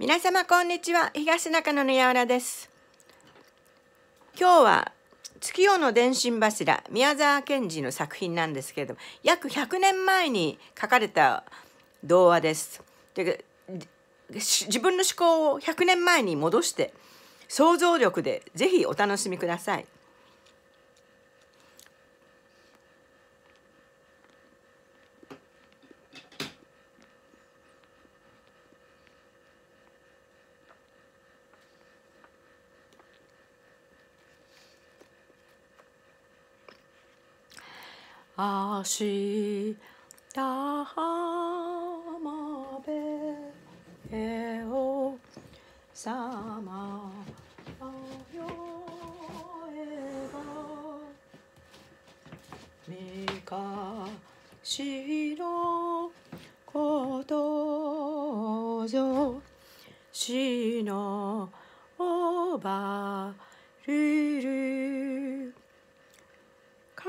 皆様こんにちは東中野のやわらです今日は月夜の電信柱宮沢賢治の作品なんですけれども約100年前に書かれた童話ですで自分の思考を100年前に戻して想像力でぜひお楽しみください明日浜辺をさまよえば三かしのことぞしのおばるるか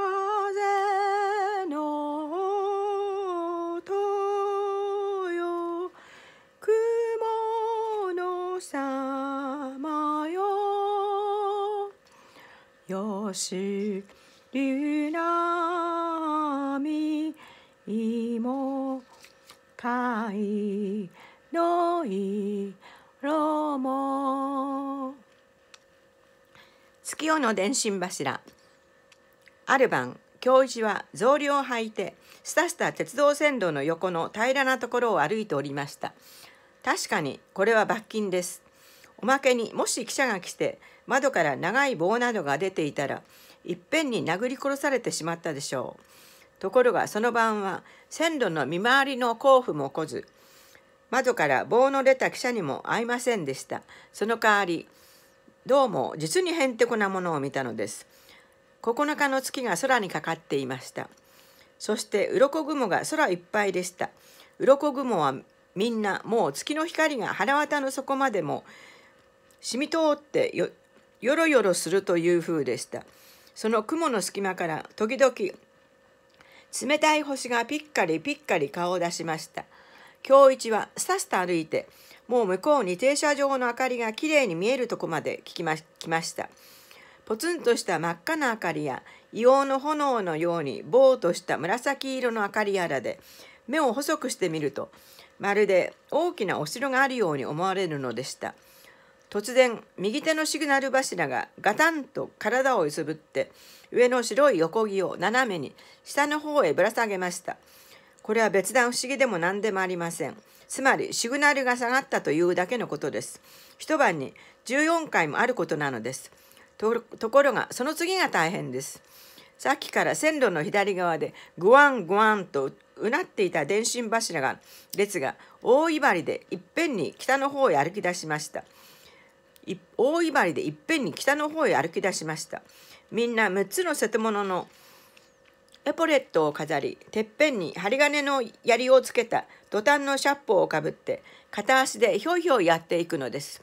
よしりなみいもかいのいろも月夜の電信柱ある晩京一は草履を履いてスタスタ鉄道線路の横の平らなところを歩いておりました確かにこれは罰金ですおまけにもし記者が来て窓から長い棒などが出ていたらいっぺんに殴り殺されてしまったでしょう。ところがその晩は線路の見回りの交付も来ず窓から棒の出た記者にも会いませんでした。その代わりどうも実にへんてこなものを見たのです。9日の月が空にかかっていました。そして鱗雲が空いっぱいでした。鱗雲はみんなもう月の光が腹渡の底までも染み通ってよよろよろするという風でした。その雲の隙間から時々冷たい星がピッカリピッカリ顔を出しました。京一はすたすた歩いてもう向こうに停車場の明かりがきれいに見えるとこまで来ま来ました。ポツンとした真っ赤な明かりや硫黄の炎のようにぼーとした紫色の明かりやらで目を細くしてみるとまるで大きなお城があるように思われるのでした。突然右手のシグナル柱がガタンと体を揺すぶって上の白い横木を斜めに下の方へぶら下げました。これは別段不思議でも何でもありません。つまりシグナルが下がったというだけのことです。一晩に14回もあることなのです。ところがその次が大変です。さっきから線路の左側でグワングワンとうなっていた電信柱が列が大威張りでいっぺんに北の方へ歩き出しました。大威張りでいっぺんに北の方へ歩き出しましたみんな6つの瀬戸物のエポレットを飾りてっぺんに針金の槍をつけた土壇のシャッポをかぶって片足でひょいひょいやっていくのです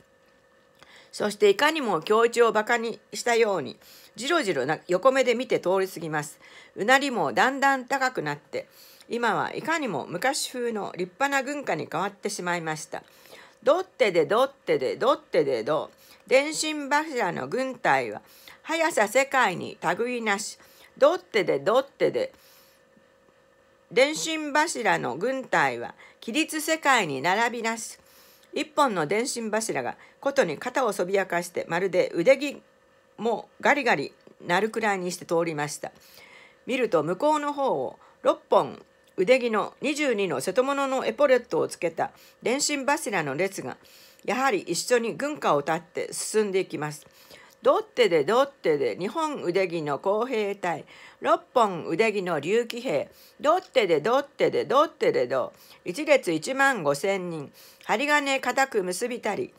そしていかにも教一をバカにしたようにじろじろな横目で見て通り過ぎますうなりもだんだん高くなって今はいかにも昔風の立派な軍歌に変わってしまいました。どってでどってでどってでど電信柱の軍隊は速さ世界に類なしドッテでドッテで電信柱の軍隊は規律世界に並びなし一本の電信柱がことに肩をそびやかしてまるで腕着もガリガリ鳴るくらいにして通りました見ると向こうの方を6本腕着の22の瀬戸物のエポレットをつけた電信柱の列がやはり一緒に軍歌を歌って進んでいきます。ドッテでドッテで日本腕着の工兵隊六本腕着の竜騎兵ドッテでドッテでドッテでど一列1万5千人針金固く結びたり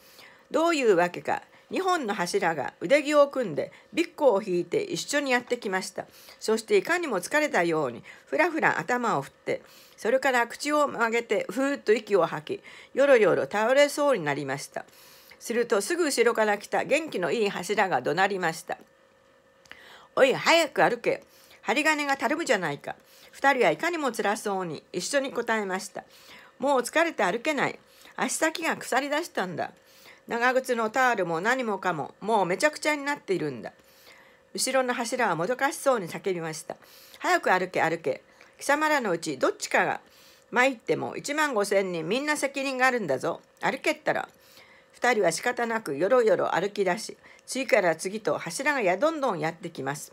どういうわけか2本の柱が腕着を組んでビッコを引いて一緒にやってきましたそしていかにも疲れたようにふらふら頭を振ってそれから口を曲げてふーっと息を吐きよろよろ倒れそうになりましたするとすぐ後ろから来た元気のいい柱が怒鳴りました「おい早く歩け針金がたるむじゃないか」2人はいかにも辛そうに一緒に答えました「もう疲れて歩けない足先が腐り出したんだ」長靴のタオルも何もかももうめちゃくちゃになっているんだ後ろの柱はもどかしそうに叫びました早く歩け歩け貴様らのうちどっちかが参っても1万5千人みんな責任があるんだぞ歩けったら2人は仕方なくよろよろ歩き出し次から次と柱がやどんどんやってきます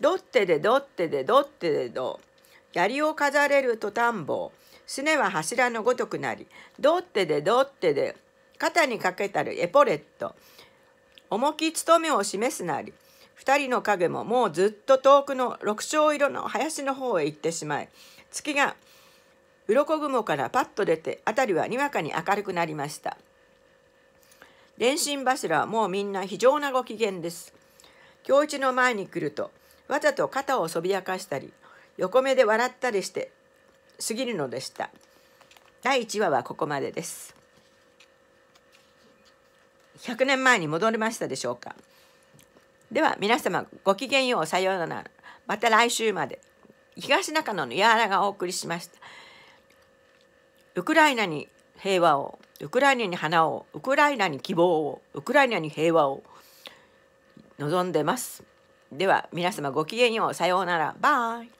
どってでどってでどってでど槍を飾れると田んぼすねは柱のごとくなりどってでどってで肩にかけたるエポレット重き務めを示すなり2人の影ももうずっと遠くの六丁色の林の方へ行ってしまい月が鱗雲からパッと出て辺りはにわかに明るくなりました電信柱はもうみんな非常なご機嫌です京一の前に来るとわざと肩をそびやかしたり横目で笑ったりして過ぎるのでした第1話はここまでです100年前に戻りましたでしょうかでは皆様ごきげんようさようならまた来週まで東中野のやわらがお送りしましたウクライナに平和をウクライナに花をウクライナに希望をウクライナに平和を望んでますでは皆様ごきげんようさようならバイ